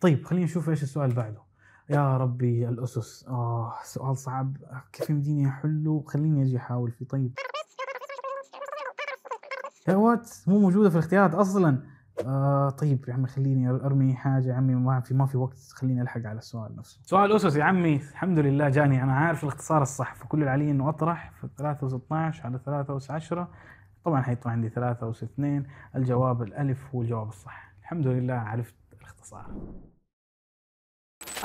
طيب خلينا نشوف ايش السؤال بعده يا ربي الاسس اه سؤال صعب كيف يمديني احله خليني اجي احاول فيه طيب يا وات مو موجوده في الاختيارات اصلا آه طيب يا عمي خليني ارمي حاجه يا عمي ما في ما في وقت خليني الحق على السؤال نفسه. سؤال اسس يا عمي الحمد لله جاني انا عارف الاختصار الصح فكل اللي علي انه اطرح في 3 و16 على 3 و 10 طبعا حيطلع عندي 3 و 2 الجواب الالف هو الجواب الصح الحمد لله عرفت الاختصار.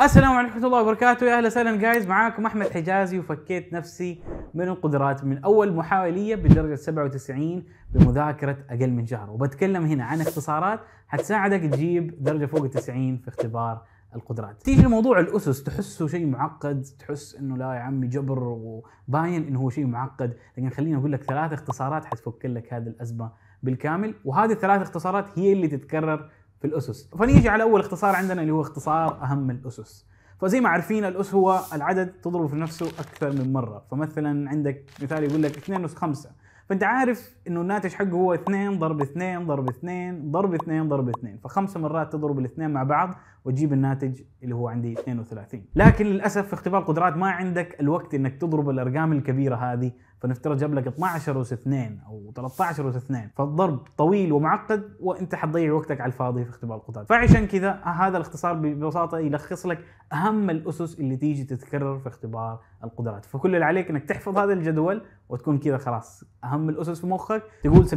السلام عليكم ورحمه الله وبركاته يا اهلا وسهلا جايز معاكم احمد حجازي وفكيت نفسي من القدرات من اول محاوليه بدرجه 97 بمذاكره اقل من شهر وبتكلم هنا عن اختصارات حتساعدك تجيب درجه فوق ال 90 في اختبار القدرات. تيجي لموضوع الاسس تحسه شيء معقد، تحس انه لا يا عمي جبر وباين انه هو شيء معقد، لكن خليني اقول لك ثلاث اختصارات حتفك لك هذه الازمه بالكامل، وهذه الثلاث اختصارات هي اللي تتكرر في الاسس فنيجي على اول اختصار عندنا اللي هو اختصار اهم الاسس فزي ما عارفين الاس هو العدد تضرب في نفسه اكثر من مره فمثلا عندك مثال يقول لك 2 اس 5 فانت عارف انه الناتج حقه هو 2 ضرب 2 ضرب 2 ضرب 2 ضرب 2 فخمس مرات تضرب الاثنين مع بعض واجيب الناتج اللي هو عندي 32 لكن للاسف في اختبار قدرات ما عندك الوقت انك تضرب الارقام الكبيره هذه فنفترض جاب لك 12 اس 2 او 13 اس 2 فالضرب طويل ومعقد وانت حتضيع وقتك على الفاضي في اختبار القدرات فعشان كذا هذا الاختصار ببساطه يلخص لك اهم الاسس اللي تيجي تتكرر في اختبار القدرات فكل اللي عليك انك تحفظ هذا الجدول وتكون كذا خلاص اهم الاسس في مخك تقول 70%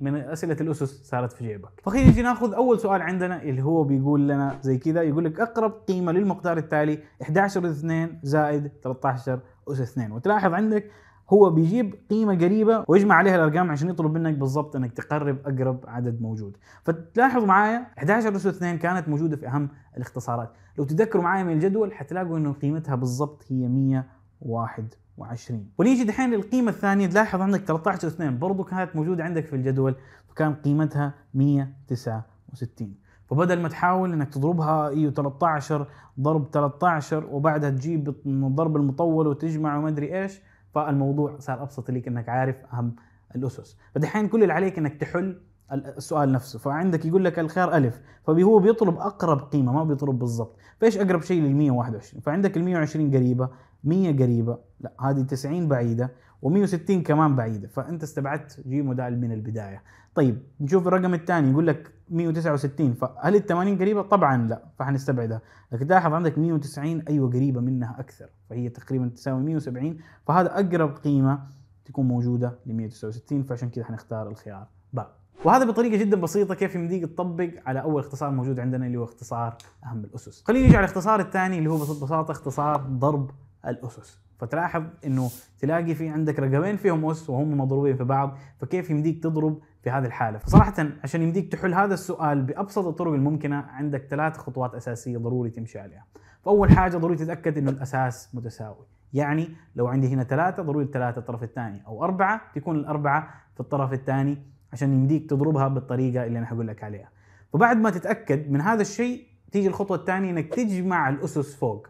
من اسئله الاسس صارت في جيبك فخلينا نجي ناخذ اول سؤال عندنا اللي هو بيقول لنا زي كذا يقول لك اقرب قيمه للمقدار التالي 11 اس 2 زائد 13 اس 2 وتلاحظ عندك هو بيجيب قيمه قريبه ويجمع عليها الارقام عشان يطلب منك بالضبط انك تقرب اقرب عدد موجود فتلاحظ معايا 11 اس 2 كانت موجوده في اهم الاختصارات لو تذكروا معايا من الجدول حتلاقوا انه قيمتها بالضبط هي 101 وعشرين. ونيجي دحين للقيمة الثانية تلاحظ عندك 13 و2 برضو كانت موجودة عندك في الجدول وكان قيمتها 169 فبدل ما تحاول انك تضربها ايو 13 ضرب 13 وبعدها تجيب الضرب المطول وتجمع وما ادري ايش فالموضوع صار ابسط ليك انك عارف اهم الاسس فدحين كل اللي عليك انك تحل السؤال نفسه فعندك يقول لك الخيار الف فهو بيطلب اقرب قيمه ما بيطلب بالضبط فايش اقرب شيء لل 121 فعندك ال 120 قريبه 100 قريبه لا هذه 90 بعيده و160 كمان بعيده فانت استبعدت جي مودال من البدايه طيب نشوف الرقم الثاني يقول لك 169 فهل ال 80 قريبه طبعا لا فحنستبعدها لكن تلاحظ عندك 190 ايوه قريبه منها اكثر فهي تقريبا تساوي 170 فهذا اقرب قيمه تكون موجوده ل 169 فعشان كذا حنختار الخيار باء وهذا بطريقه جدا بسيطه كيف يمديك تطبق على اول اختصار موجود عندنا اللي هو اختصار اهم الاسس خلينا نيجي على الاختصار الثاني اللي هو ببساطه بساطه اختصار ضرب الاسس فتلاحظ انه تلاقي في عندك رقمين فيهم اس وهم مضروبين في بعض فكيف يمديك تضرب في هذه الحاله فصراحه عشان يمديك تحل هذا السؤال بابسط الطرق الممكنه عندك ثلاث خطوات اساسيه ضروري تمشي عليها فاول حاجه ضروري تتاكد انه الاساس متساوي يعني لو عندي هنا ثلاثة ضروري الثلاثة الطرف الثاني أو أربعة تكون الأربعة في الطرف الثاني عشان يمديك تضربها بالطريقة اللي أنا حقول لك عليها فبعد ما تتأكد من هذا الشيء تيجي الخطوة الثانية إنك تجمع الأسس فوق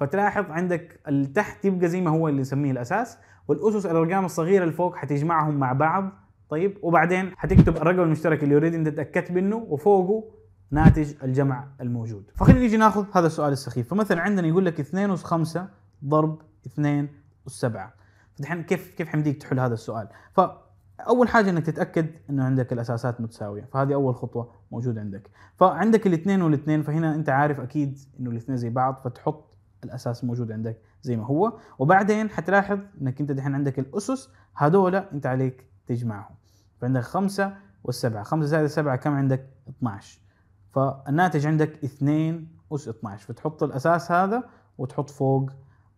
فتلاحظ عندك التحت يبقى زي ما هو اللي نسميه الاساس والاسس الارقام الصغيره اللي فوق حتجمعهم مع بعض طيب وبعدين حتكتب الرقم المشترك اللي اوريدي انت تاكدت منه وفوقه ناتج الجمع الموجود فخلينا نيجي ناخذ هذا السؤال السخيف فمثلا عندنا يقول لك 2 اس 5 ضرب 2 اس 7 فدحين كيف كيف حمديك تحل هذا السؤال ف اول حاجه انك تتاكد انه عندك الاساسات متساويه فهذه اول خطوه موجوده عندك فعندك الاثنين والاثنين فهنا انت عارف اكيد انه الاثنين زي بعض فتحط الاساس موجود عندك زي ما هو وبعدين حتلاحظ انك انت دحين عندك الاسس هذول انت عليك تجمعهم فعندك خمسة والسبعة خمسة زائد سبعة كم عندك 12 فالناتج عندك 2 أس 12 فتحط الأساس هذا وتحط فوق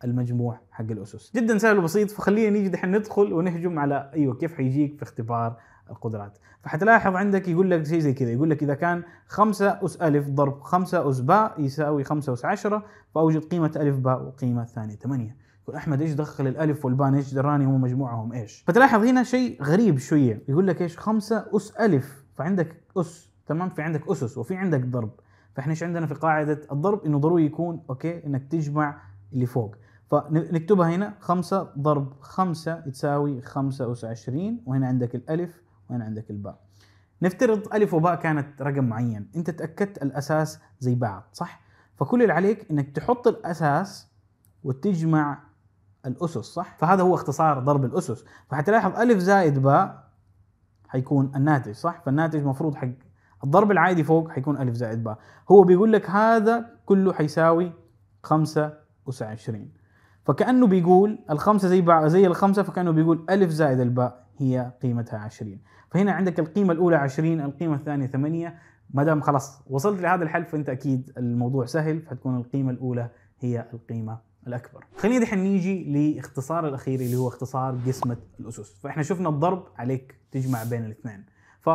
المجموع حق الأسس جدا سهل وبسيط فخلينا نيجي دحين ندخل ونهجم على أيوه كيف حيجيك في اختبار القدرات فحتلاحظ عندك يقول لك شيء زي كذا يقول لك إذا كان 5 أس ألف ضرب 5 أس باء يساوي 5 أس 10 فأوجد قيمة ألف باء وقيمة ثانية 8 يقول أحمد إيش دخل الألف والباء إيش دراني هم مجموعهم إيش فتلاحظ هنا شيء غريب شوية يقول لك إيش 5 أس ألف فعندك أس تمام في عندك أسس وفي عندك ضرب فإحنا إيش عندنا في قاعدة الضرب إنه ضروري يكون أوكي إنك تجمع اللي فوق فنكتبها هنا 5 ضرب 5 تساوي 5 أس 20 وهنا عندك الألف وين عندك الباء نفترض ألف وباء كانت رقم معين أنت تأكدت الأساس زي بعض صح؟ فكل اللي عليك أنك تحط الأساس وتجمع الأسس صح؟ فهذا هو اختصار ضرب الأسس فحتلاحظ ألف زائد باء حيكون الناتج صح؟ فالناتج مفروض حق الضرب العادي فوق حيكون ألف زائد باء هو بيقول لك هذا كله حيساوي خمسة أس 20 فكأنه بيقول الخمسة زي زي الخمسة فكأنه بيقول ألف زائد الباء هي قيمتها 20 فهنا عندك القيمة الأولى 20 القيمة الثانية 8 ما دام خلاص وصلت لهذا الحل فأنت أكيد الموضوع سهل فتكون القيمة الأولى هي القيمة الأكبر خلينا دحين نيجي لاختصار الأخير اللي هو اختصار قسمة الأسس فإحنا شفنا الضرب عليك تجمع بين الاثنين ف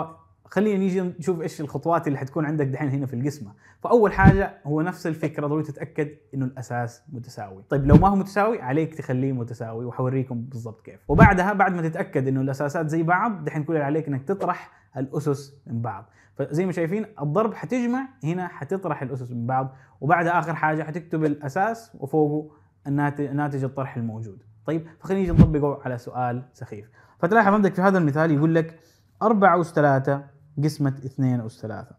خلينا نيجي نشوف ايش الخطوات اللي حتكون عندك دحين هنا في القسمه فاول حاجه هو نفس الفكره ضروري تتاكد انه الاساس متساوي طيب لو ما هو متساوي عليك تخليه متساوي وحوريكم بالضبط كيف وبعدها بعد ما تتاكد انه الاساسات زي بعض دحين كل اللي عليك انك تطرح الاسس من بعض فزي ما شايفين الضرب حتجمع هنا حتطرح الاسس من بعض وبعدها اخر حاجه حتكتب الاساس وفوقه ناتج الطرح الموجود طيب فخلينا نيجي نطبقه على سؤال سخيف فتلاحظ عندك في هذا المثال يقول لك 4 أس 3 قسمة اثنين أس ثلاثة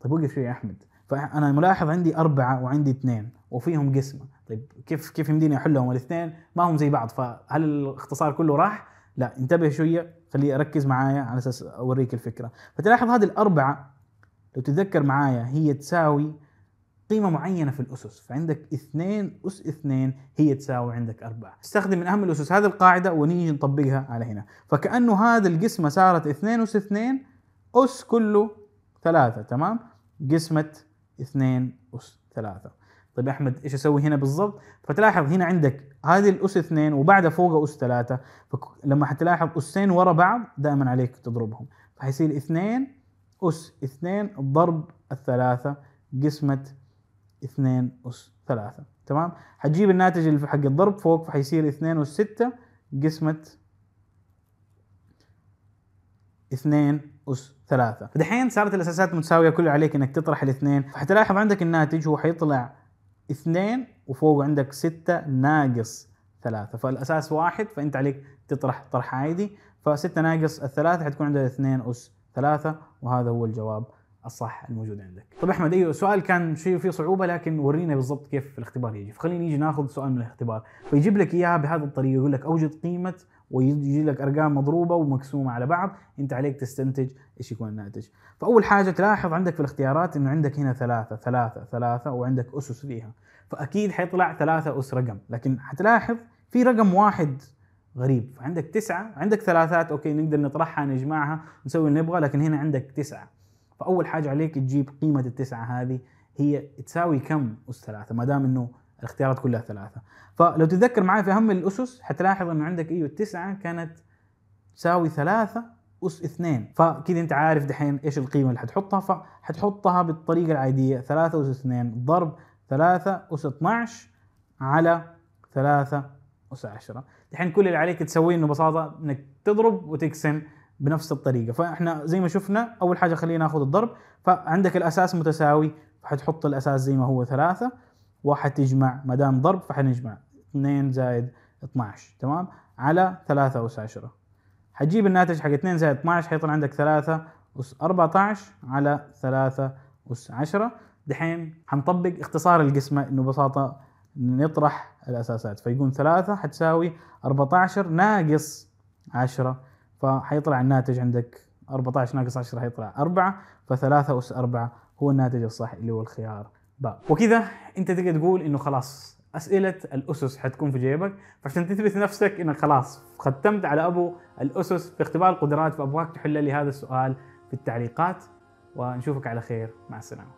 طيب وقف شوي يا أحمد فأنا ملاحظ عندي أربعة وعندي اثنين وفيهم قسمة طيب كيف كيف يمديني أحلهم الاثنين ما هم زي بعض فهل الاختصار كله راح؟ لا انتبه شوية خليه ركز معايا على أساس أوريك الفكرة فتلاحظ هذه الأربعة لو تتذكر معايا هي تساوي قيمة معينة في الأسس فعندك اثنين أس اثنين هي تساوي عندك أربعة استخدم من أهم الأسس هذه القاعدة ونيجي نطبقها على هنا فكأنه هذه القسمة صارت اثنين أس اثنين أس كله ثلاثة تمام قسمة اثنين أس ثلاثة طيب يا أحمد إيش أسوي هنا بالضبط فتلاحظ هنا عندك هذه الأس اثنين وبعدها فوق أس ثلاثة فلما حتلاحظ أسين ورا بعض دائما عليك تضربهم فحيصير اثنين أس اثنين ضرب الثلاثة قسمة اثنين أس ثلاثة تمام حتجيب الناتج اللي حق الضرب فوق فحيصير اثنين أس ستة قسمة 2 اس 3 فدحين صارت الاساسات متساويه كل عليك انك تطرح الاثنين فحتلاحظ عندك الناتج هو حيطلع 2 وفوق عندك 6 ناقص 3 فالاساس واحد فانت عليك تطرح طرح عادي فستة 6 ناقص الثلاثه حتكون عندها 2 اس 3 وهذا هو الجواب الصح الموجود عندك. طب احمد ايوه سؤال كان شيء فيه صعوبه لكن ورينا بالضبط كيف الاختبار يجي، فخلينا نيجي ناخذ سؤال من الاختبار، فيجيب لك اياها بهذه الطريقه يقول لك اوجد قيمه ويجي لك ارقام مضروبه ومقسومه على بعض انت عليك تستنتج ايش يكون الناتج فاول حاجه تلاحظ عندك في الاختيارات انه عندك هنا ثلاثه ثلاثه ثلاثه وعندك اسس فيها فاكيد حيطلع ثلاثه اس رقم لكن حتلاحظ في رقم واحد غريب فعندك تسعة عندك ثلاثات اوكي نقدر نطرحها نجمعها نسوي اللي نبغى لكن هنا عندك تسعة فاول حاجه عليك تجيب قيمه التسعة هذه هي تساوي كم اس ثلاثة ما دام انه الاختيارات كلها ثلاثه فلو تتذكر معي في اهم الاسس حتلاحظ انه عندك ايو التسعه كانت تساوي ثلاثه اس اثنين فكذا انت عارف دحين ايش القيمه اللي حتحطها فحتحطها بالطريقه العاديه ثلاثه اس اثنين ضرب ثلاثه اس 12 على ثلاثه اس 10 دحين كل اللي عليك تسويه انه ببساطه انك تضرب وتقسم بنفس الطريقه فاحنا زي ما شفنا اول حاجه خلينا ناخذ الضرب فعندك الاساس متساوي فحتحط الاساس زي ما هو ثلاثه واحد تجمع ما دام ضرب فحنجمع 2 زائد 12 تمام على 3 أس 10 حتجيب الناتج حق 2 زائد 12 حيطلع عندك 3 أس 14 على 3 أس 10 دحين حنطبق اختصار القسمة إنه ببساطة نطرح الأساسات فيكون 3 حتساوي 14 ناقص 10 فحيطلع الناتج عندك 14 ناقص 10 حيطلع 4 ف3 أس 4 هو الناتج الصح اللي هو الخيار باء وكذا انت تقدر تقول انه خلاص اسئله الاسس حتكون في جيبك فعشان تثبت نفسك انك خلاص ختمت على ابو الاسس في اختبار القدرات فابغاك تحل لي هذا السؤال في التعليقات ونشوفك على خير مع السلامه